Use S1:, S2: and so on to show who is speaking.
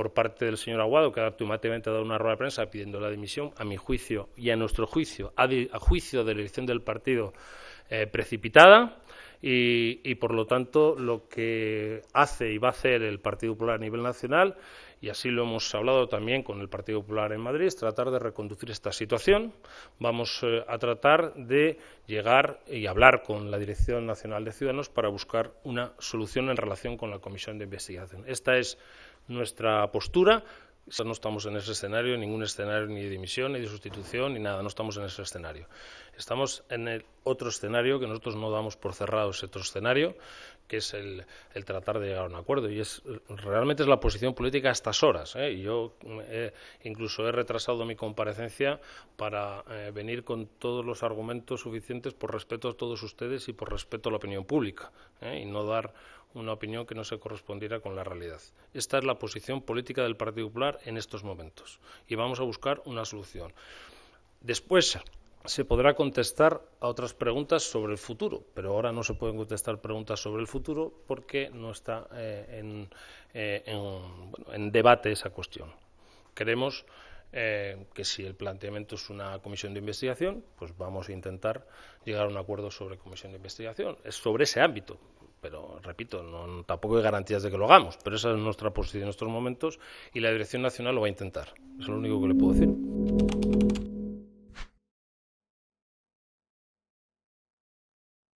S1: por parte del señor Aguado, que automáticamente ha dado una rueda de prensa pidiendo la dimisión, a mi juicio y a nuestro juicio, a, juicio de la elección del partido eh, precipitada, y, por lo tanto lo que hace y va a hacer el Partido Popular a nivel nacional, y así lo hemos hablado también con el Partido Popular en Madrid, es tratar de reconducir esta situación. Vamos eh, a tratar de llegar y hablar con la Dirección Nacional de Ciudadanos para buscar una solución en relación con la Comisión de Investigación. Esta es nuestra postura. No estamos en ese escenario, ningún escenario ni de dimisión, ni de sustitución, ni nada, no estamos en ese escenario. Estamos en el otro escenario que nosotros no damos por cerrado, ese otro escenario, que es el, tratar de llegar a un acuerdo. Y es realmente es la posición política a estas horas. ¿eh? Y yo eh, incluso he retrasado mi comparecencia para eh, venir con todos los argumentos suficientes por respeto a todos ustedes y por respeto a la opinión pública. Y no dar una opinión que no se correspondiera con la realidad. Esta es la posición política del Partido Popular en estos momentos y vamos a buscar una solución. Después se podrá contestar a otras preguntas sobre el futuro, pero ahora no se pueden contestar preguntas sobre el futuro porque no está eh, eh, en, debate esa cuestión. Queremos eh, que si el planteamiento es una comisión de investigación, pues vamos a intentar llegar a un acuerdo sobre comisión de investigación. Es sobre ese ámbito pero repito, tampoco hay garantías de que lo hagamos, pero esa es nuestra posición en estos momentos y la Dirección Nacional lo va a intentar. Es lo único que le puedo decir.